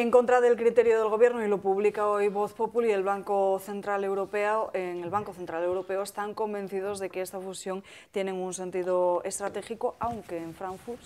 en contra del criterio del gobierno y lo publica hoy Voz Populi, el Banco Central Europeo, en el Banco Central Europeo están convencidos de que esta fusión tiene un sentido estratégico, aunque en Frankfurt,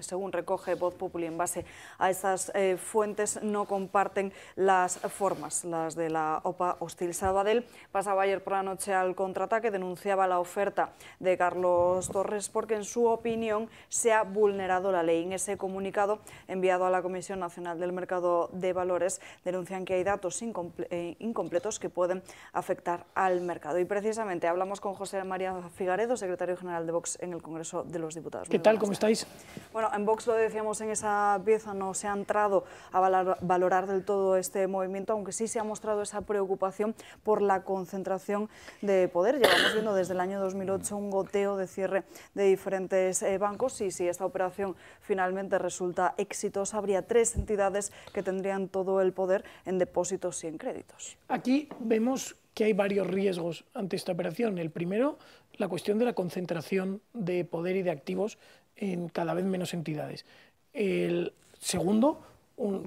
según recoge Voz Populi en base a estas eh, fuentes, no comparten las formas, las de la OPA hostil. Sabadell pasaba ayer por la noche al contraataque, denunciaba la oferta de Carlos Torres porque en su opinión se ha vulnerado la ley. En ese comunicado enviado a la Comisión Nacional del Mercado de valores denuncian que hay datos eh, incompletos que pueden afectar al mercado. Y precisamente hablamos con José María Figaredo, secretario general de Vox en el Congreso de los Diputados. ¿Qué tal? ¿Cómo estáis? Bueno, en Vox lo decíamos en esa pieza, no se ha entrado a valorar del todo este movimiento, aunque sí se ha mostrado esa preocupación por la concentración de poder. Llevamos viendo desde el año 2008 un goteo de cierre de diferentes eh, bancos y si esta operación finalmente resulta exitosa, habría tres entidades que tendrían todo el poder en depósitos y en créditos. Aquí vemos que hay varios riesgos ante esta operación. El primero, la cuestión de la concentración de poder y de activos en cada vez menos entidades. El segundo,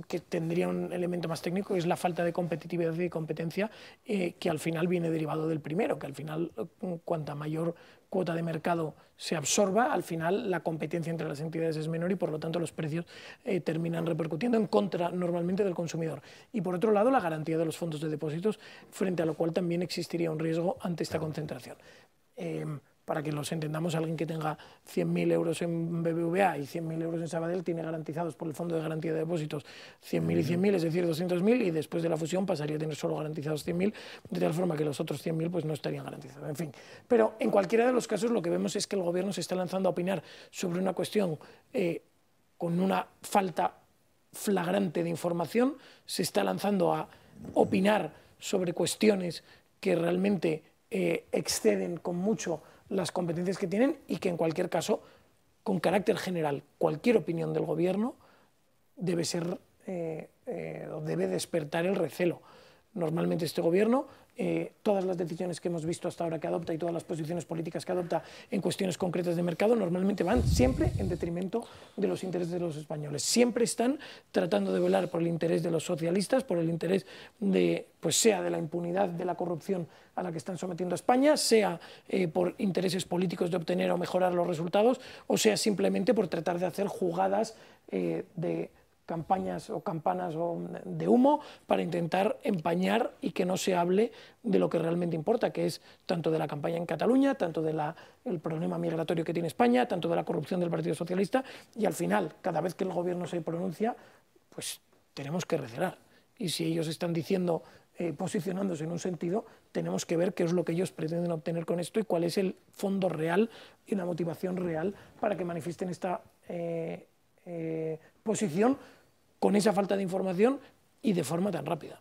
que tendría un elemento más técnico, es la falta de competitividad y competencia, eh, que al final viene derivado del primero, que al final eh, cuanta mayor cuota de mercado se absorba, al final la competencia entre las entidades es menor y por lo tanto los precios eh, terminan repercutiendo en contra normalmente del consumidor. Y por otro lado, la garantía de los fondos de depósitos, frente a lo cual también existiría un riesgo ante esta concentración. Em, para que los entendamos, alguien que tenga 100.000 euros en BBVA y 100.000 euros en Sabadell tiene garantizados por el Fondo de Garantía de Depósitos 100.000 y 100.000, es decir, 200.000, y después de la fusión pasaría a tener solo garantizados 100.000, de tal forma que los otros 100.000 pues, no estarían garantizados. En fin, pero en cualquiera de los casos lo que vemos es que el Gobierno se está lanzando a opinar sobre una cuestión eh, con una falta flagrante de información, se está lanzando a opinar sobre cuestiones que realmente eh, exceden con mucho las competencias que tienen y que en cualquier caso, con carácter general, cualquier opinión del gobierno debe ser eh, eh, debe despertar el recelo. Normalmente este gobierno eh, todas las decisiones que hemos visto hasta ahora que adopta y todas las posiciones políticas que adopta en cuestiones concretas de mercado normalmente van siempre en detrimento de los intereses de los españoles. Siempre están tratando de velar por el interés de los socialistas, por el interés de, pues sea de la impunidad, de la corrupción a la que están sometiendo a España, sea eh, por intereses políticos de obtener o mejorar los resultados, o sea simplemente por tratar de hacer jugadas eh, de campañas o campanas de humo para intentar empañar y que no se hable de lo que realmente importa, que es tanto de la campaña en Cataluña, tanto del problema migratorio que tiene España, tanto de la corrupción del Partido Socialista y al final, cada vez que el gobierno se pronuncia, pues tenemos que recelar. Y si ellos están diciendo eh, posicionándose en un sentido, tenemos que ver qué es lo que ellos pretenden obtener con esto y cuál es el fondo real y la motivación real para que manifiesten esta eh, eh, posición con esa falta de información y de forma tan rápida.